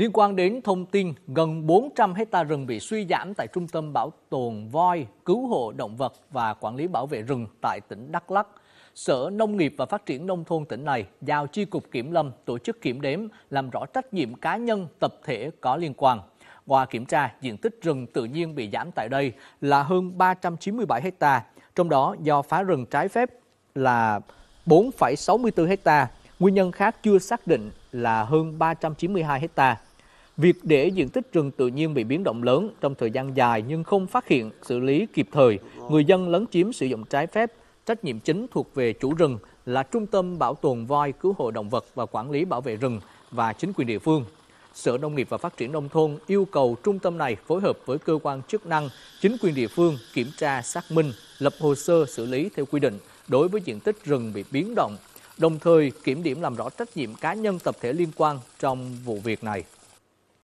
Liên quan đến thông tin gần 400 hecta rừng bị suy giảm tại Trung tâm Bảo tồn voi, cứu hộ động vật và quản lý bảo vệ rừng tại tỉnh Đắk Lắk, Sở Nông nghiệp và Phát triển Nông thôn tỉnh này giao Chi cục Kiểm lâm tổ chức kiểm đếm làm rõ trách nhiệm cá nhân, tập thể có liên quan. Qua kiểm tra, diện tích rừng tự nhiên bị giảm tại đây là hơn 397 hecta, trong đó do phá rừng trái phép là 4,64 hecta, nguyên nhân khác chưa xác định là hơn 392 hectare. Việc để diện tích rừng tự nhiên bị biến động lớn trong thời gian dài nhưng không phát hiện, xử lý kịp thời, người dân lấn chiếm sử dụng trái phép, trách nhiệm chính thuộc về chủ rừng là Trung tâm Bảo tồn voi cứu hộ động vật và quản lý bảo vệ rừng và chính quyền địa phương. Sở Nông nghiệp và Phát triển Nông thôn yêu cầu trung tâm này phối hợp với cơ quan chức năng, chính quyền địa phương kiểm tra xác minh, lập hồ sơ xử lý theo quy định đối với diện tích rừng bị biến động, đồng thời kiểm điểm làm rõ trách nhiệm cá nhân tập thể liên quan trong vụ việc này.